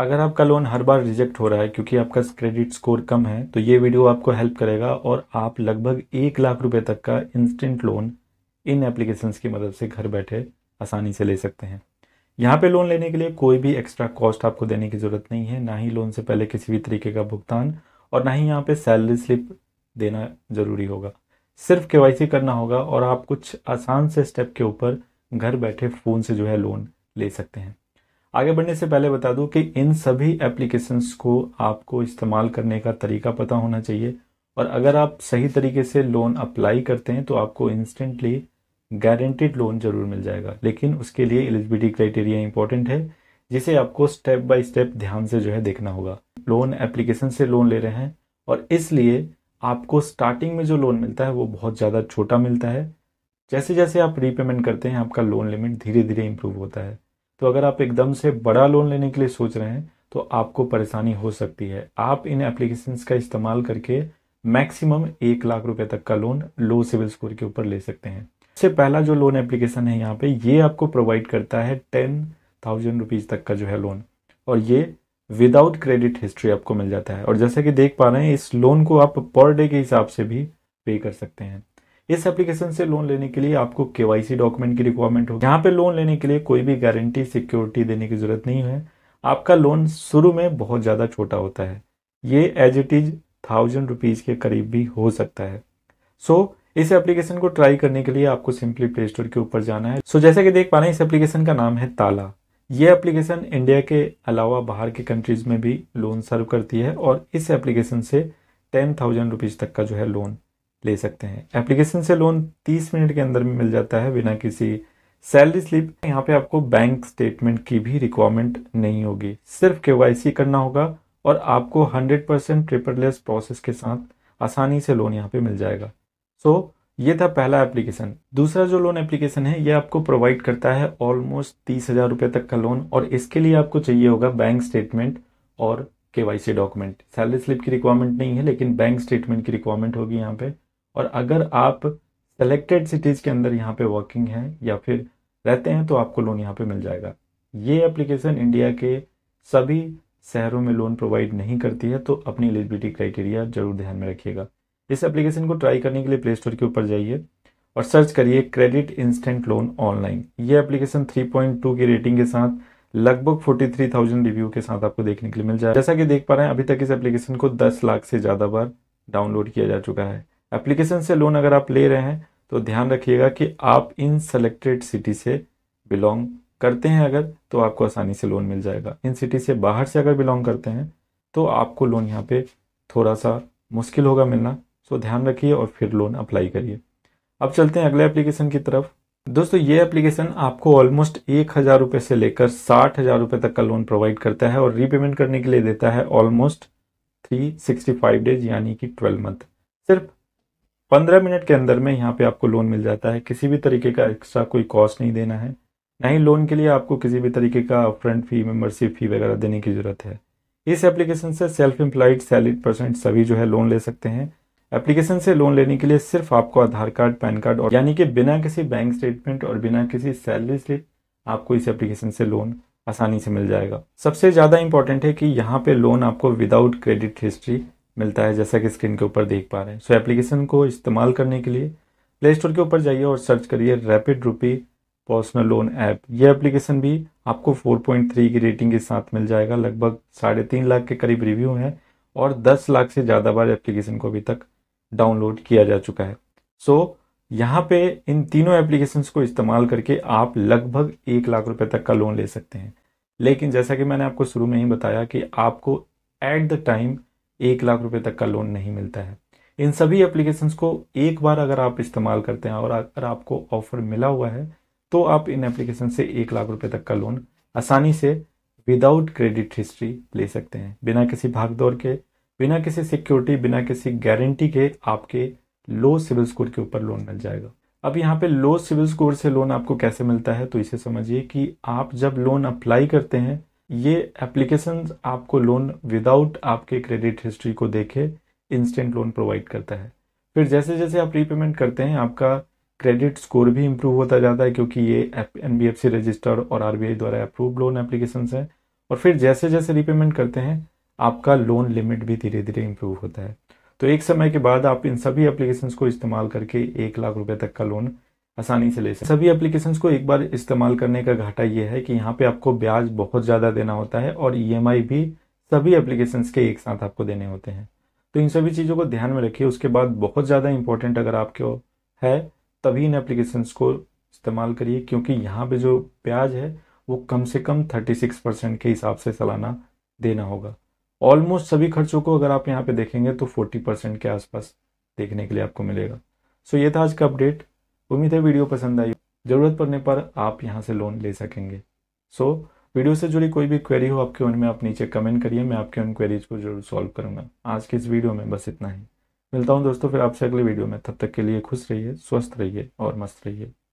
अगर आपका लोन हर बार रिजेक्ट हो रहा है क्योंकि आपका क्रेडिट स्कोर कम है तो ये वीडियो आपको हेल्प करेगा और आप लगभग एक लाख रुपए तक का इंस्टेंट लोन इन एप्लीकेशन की मदद से घर बैठे आसानी से ले सकते हैं यहाँ पे लोन लेने के लिए कोई भी एक्स्ट्रा कॉस्ट आपको देने की ज़रूरत नहीं है ना ही लोन से पहले किसी भी तरीके का भुगतान और ना ही यहाँ पे सैलरी स्लिप देना ज़रूरी होगा सिर्फ के करना होगा और आप कुछ आसान से स्टेप के ऊपर घर बैठे फ़ोन से जो है लोन ले सकते हैं आगे बढ़ने से पहले बता दूं कि इन सभी एप्लीकेशंस को आपको इस्तेमाल करने का तरीका पता होना चाहिए और अगर आप सही तरीके से लोन अप्लाई करते हैं तो आपको इंस्टेंटली गारंटेड लोन जरूर मिल जाएगा लेकिन उसके लिए एलिजिबिलिटी क्राइटेरिया इंपॉर्टेंट है जिसे आपको स्टेप बाय स्टेप ध्यान से जो है देखना होगा लोन एप्लीकेशन से लोन ले रहे हैं और इसलिए आपको स्टार्टिंग में जो लोन मिलता है वो बहुत ज़्यादा छोटा मिलता है जैसे जैसे आप रीपेमेंट करते हैं आपका लोन लिमिट धीरे धीरे इम्प्रूव होता है तो अगर आप एकदम से बड़ा लोन लेने के लिए सोच रहे हैं तो आपको परेशानी हो सकती है आप इन एप्लीकेशंस का इस्तेमाल करके मैक्सिमम एक लाख रुपए तक का लोन लो सिविल स्कोर के ऊपर ले सकते हैं सबसे पहला जो लोन एप्लीकेशन है यहाँ पे ये आपको प्रोवाइड करता है टेन थाउजेंड रुपीज़ तक का जो है लोन और ये विदाउट क्रेडिट हिस्ट्री आपको मिल जाता है और जैसा कि देख पा रहे हैं इस लोन को आप पर डे के हिसाब से भी पे कर सकते हैं इस एप्लीकेशन से लोन लेने के लिए आपको केवाईसी डॉक्यूमेंट की रिक्वायरमेंट होगी यहाँ पे लोन लेने के लिए कोई भी गारंटी सिक्योरिटी देने की जरूरत नहीं है आपका लोन शुरू में बहुत ज़्यादा छोटा होता है ये as it is thousand rupees के करीब भी हो सकता है सो so, इस एप्लीकेशन को ट्राई करने के लिए आपको सिंपली प्ले स्टोर के ऊपर जाना है सो so, जैसे कि देख पा रहे हैं इस एप्लीकेशन का नाम है ताला ये एप्लीकेशन इंडिया के अलावा बाहर के कंट्रीज़ में भी लोन सर्व करती है और इस एप्लीकेशन से टेन थाउजेंड रुपीज़ तक का जो है लोन ले सकते हैं एप्लीकेशन से लोन 30 मिनट के अंदर में मिल जाता है बिना किसी सैलरी स्लिप यहाँ पे आपको बैंक स्टेटमेंट की भी रिक्वायरमेंट नहीं होगी सिर्फ के करना होगा और आपको 100 परसेंट पेपरलेस प्रोसेस के साथ आसानी से लोन यहाँ पे मिल जाएगा सो so, ये था पहला एप्लीकेशन दूसरा जो लोन एप्लीकेशन है ये आपको प्रोवाइड करता है ऑलमोस्ट तीस हज़ार रुपये तक का लोन और इसके लिए आपको चाहिए होगा बैंक स्टेटमेंट और के डॉक्यूमेंट सैलरी स्लिप की रिक्वायरमेंट नहीं है लेकिन बैंक स्टेटमेंट की रिक्वायरमेंट होगी यहाँ पे और अगर आप सेलेक्टेड सिटीज़ के अंदर यहाँ पे वर्किंग हैं या फिर रहते हैं तो आपको लोन यहाँ पे मिल जाएगा ये एप्लीकेशन इंडिया के सभी शहरों में लोन प्रोवाइड नहीं करती है तो अपनी एलिजिबिलिटी क्राइटेरिया जरूर ध्यान में रखिएगा इस एप्लीकेशन को ट्राई करने के लिए प्ले स्टोर के ऊपर जाइए और सर्च करिए क्रेडिट इंस्टेंट लोन ऑनलाइन ये एप्लीकेशन 3.2 की रेटिंग के साथ लगभग 43,000 रिव्यू के साथ आपको देखने के लिए मिल जाए जैसा कि देख पा रहे हैं अभी तक इस एप्लीकेशन को 10 लाख से ज़्यादा बार डाउनलोड किया जा चुका है एप्लीकेशन से लोन अगर आप ले रहे हैं तो ध्यान रखिएगा कि आप इन सेलेक्टेड सिटी से बिलोंग करते हैं अगर तो आपको आसानी से लोन मिल जाएगा इन सिटी से बाहर से अगर बिलोंग करते हैं तो आपको लोन यहाँ पे थोड़ा सा मुश्किल होगा मिलना सो ध्यान रखिए और फिर लोन अप्लाई करिए अब चलते हैं अगले एप्लीकेशन की तरफ दोस्तों ये एप्लीकेशन आपको ऑलमोस्ट एक हज़ार रुपये से लेकर साठ हज़ार रुपये तक का लोन प्रोवाइड करता है और रीपेमेंट करने के लिए देता है almost three sixty five days यानी कि ट्वेल्व मंथ सिर्फ पंद्रह मिनट के अंदर में यहाँ पे आपको लोन मिल जाता है किसी भी तरीके का एक्स्ट्रा कोई कॉस्ट नहीं देना है ना ही लोन के लिए आपको किसी भी तरीके का फ्रंट फी मेंबरशिप फी वगैरह देने की ज़रूरत है इस एप्लीकेशन से सेल्फ एम्प्लॉयड सैलरी पर्सन सभी जो है लोन ले सकते हैं एप्लीकेशन से लोन लेने के लिए सिर्फ आपको आधार कार्ड पैन कार्ड और यानी कि बिना किसी बैंक स्टेटमेंट और बिना किसी सैलरी स्लिप आपको इस एप्लीकेशन से लोन आसानी से मिल जाएगा सबसे ज़्यादा इंपॉर्टेंट है कि यहाँ पे लोन आपको विदाउट क्रेडिट हिस्ट्री मिलता है जैसा कि स्क्रीन के ऊपर देख पा रहे हैं सो so, एप्लीकेशन को इस्तेमाल करने के लिए प्ले स्टोर के ऊपर जाइए और सर्च करिए rapid rupee personal loan app यह एप्लीकेशन भी आपको 4.3 की रेटिंग के साथ मिल जाएगा लगभग साढ़े तीन लाख के करीब रिव्यू हैं और 10 लाख से ज़्यादा बार एप्लीकेशन को अभी तक डाउनलोड किया जा चुका है सो so, यहाँ पे इन तीनों एप्लीकेशंस को इस्तेमाल करके आप लगभग एक लाख रुपए तक का लोन ले सकते हैं लेकिन जैसा कि मैंने आपको शुरू में ही बताया कि आपको एट द टाइम एक लाख रुपए तक का लोन नहीं मिलता है इन सभी एप्लीकेशन को एक बार अगर आप इस्तेमाल करते हैं और अगर आपको ऑफर मिला हुआ है तो आप इन एप्लीकेशन से एक लाख रुपए तक का लोन आसानी से विदाउट क्रेडिट हिस्ट्री ले सकते हैं बिना किसी भागदौड़ के बिना किसी सिक्योरिटी बिना किसी गारंटी के आपके लो सिविल स्कोर के ऊपर लोन मिल जाएगा अब यहाँ पे लो सिविल स्कोर से लोन आपको कैसे मिलता है तो इसे समझिए कि आप जब लोन अप्लाई करते हैं ये एप्लीकेशन आपको लोन विदाउट आपके क्रेडिट हिस्ट्री को देखे इंस्टेंट लोन प्रोवाइड करता है फिर जैसे जैसे आप रीपेमेंट करते हैं आपका क्रेडिट स्कोर भी इम्प्रूव होता जाता है क्योंकि ये N B F C registered और आर बी आई द्वारा अप्रूव लोन एप्लीकेशन है और फिर जैसे जैसे रीपेमेंट करते हैं आपका लोन लिमिट भी धीरे धीरे इम्प्रूव होता है तो एक समय के बाद आप इन सभी एप्लीकेशन को इस्तेमाल करके एक लाख रुपये तक का लोन आसानी से ले सकते सभी एप्लीकेशंस को एक बार इस्तेमाल करने का घाटा ये है कि यहाँ पे आपको ब्याज बहुत ज़्यादा देना होता है और ई e भी सभी एप्लीकेशंस के एक साथ आपको देने होते हैं तो इन सभी चीज़ों को ध्यान में रखिए उसके बाद बहुत ज़्यादा इंपॉर्टेंट अगर आपके है तभी इन एप्लीकेशंस को इस्तेमाल करिए क्योंकि यहाँ पे जो ब्याज है वो कम से कम थर्टी सिक्स परसेंट के हिसाब से सालाना देना होगा ऑलमोस्ट सभी खर्चों को अगर आप यहाँ पे देखेंगे तो फोर्टी परसेंट के आसपास देखने के लिए आपको मिलेगा सो so ये था आज का अपडेट उम्मीद है वीडियो पसंद आई ज़रूरत पड़ने पर आप यहाँ से लोन ले सकेंगे सो so, वीडियो से जुड़ी कोई भी क्वेरी हो आपके उनमें आप नीचे कमेंट करिए मैं आपके उन क्वेरीज को जरूर सॉल्व करूंगा आज की इस वीडियो में बस इतना ही मिलता हूँ दोस्तों फिर आपसे अगले वीडियो में तब तक के लिए खुश रहिए स्वस्थ रहिए और मस्त रहिए